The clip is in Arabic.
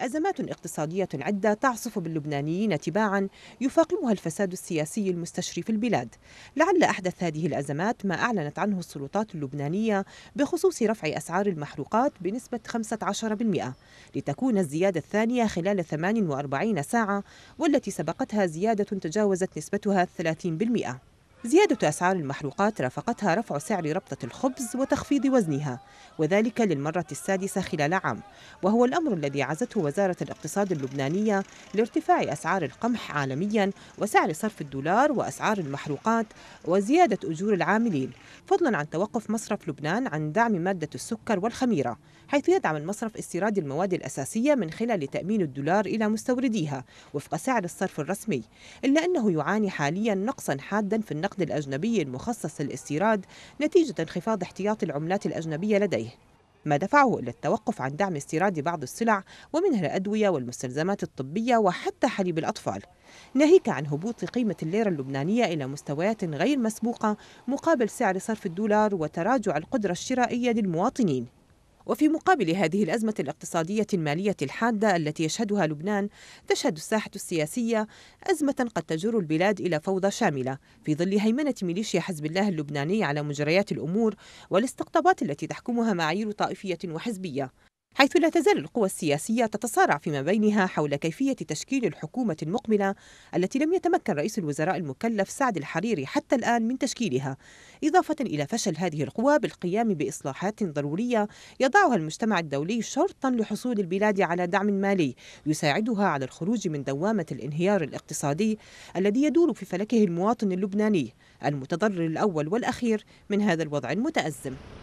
أزمات اقتصادية عدة تعصف باللبنانيين تباعا يفاقمها الفساد السياسي المستشري في البلاد لعل أحدث هذه الأزمات ما أعلنت عنه السلطات اللبنانية بخصوص رفع أسعار المحروقات بنسبة 15% لتكون الزيادة الثانية خلال 48 ساعة والتي سبقتها زيادة تجاوزت نسبتها 30% زيادة أسعار المحروقات رافقتها رفع سعر ربطة الخبز وتخفيض وزنها وذلك للمرة السادسة خلال عام وهو الأمر الذي عزته وزارة الاقتصاد اللبنانية لارتفاع أسعار القمح عالميا وسعر صرف الدولار وأسعار المحروقات وزيادة أجور العاملين فضلا عن توقف مصرف لبنان عن دعم مادة السكر والخميرة حيث يدعم المصرف استيراد المواد الأساسية من خلال تأمين الدولار إلى مستورديها وفق سعر الصرف الرسمي إلا أنه يعاني حاليا نقصا حادا في النقل النقد الأجنبي المخصص للاستيراد نتيجة انخفاض احتياط العملات الأجنبية لديه ما دفعه إلى التوقف عن دعم استيراد بعض السلع ومنها الأدوية والمستلزمات الطبية وحتى حليب الأطفال ناهيك عن هبوط قيمة الليرة اللبنانية إلى مستويات غير مسبوقة مقابل سعر صرف الدولار وتراجع القدرة الشرائية للمواطنين وفي مقابل هذه الأزمة الاقتصادية المالية الحادة التي يشهدها لبنان تشهد الساحة السياسية أزمة قد تجر البلاد إلى فوضى شاملة في ظل هيمنة ميليشيا حزب الله اللبناني على مجريات الأمور والاستقطابات التي تحكمها معايير طائفية وحزبية حيث لا تزال القوى السياسية تتصارع فيما بينها حول كيفية تشكيل الحكومة المقبلة التي لم يتمكن رئيس الوزراء المكلف سعد الحريري حتى الآن من تشكيلها، إضافة إلى فشل هذه القوى بالقيام بإصلاحات ضرورية يضعها المجتمع الدولي شرطا لحصول البلاد على دعم مالي يساعدها على الخروج من دوامة الانهيار الاقتصادي الذي يدور في فلكه المواطن اللبناني المتضرر الأول والأخير من هذا الوضع المتأزم.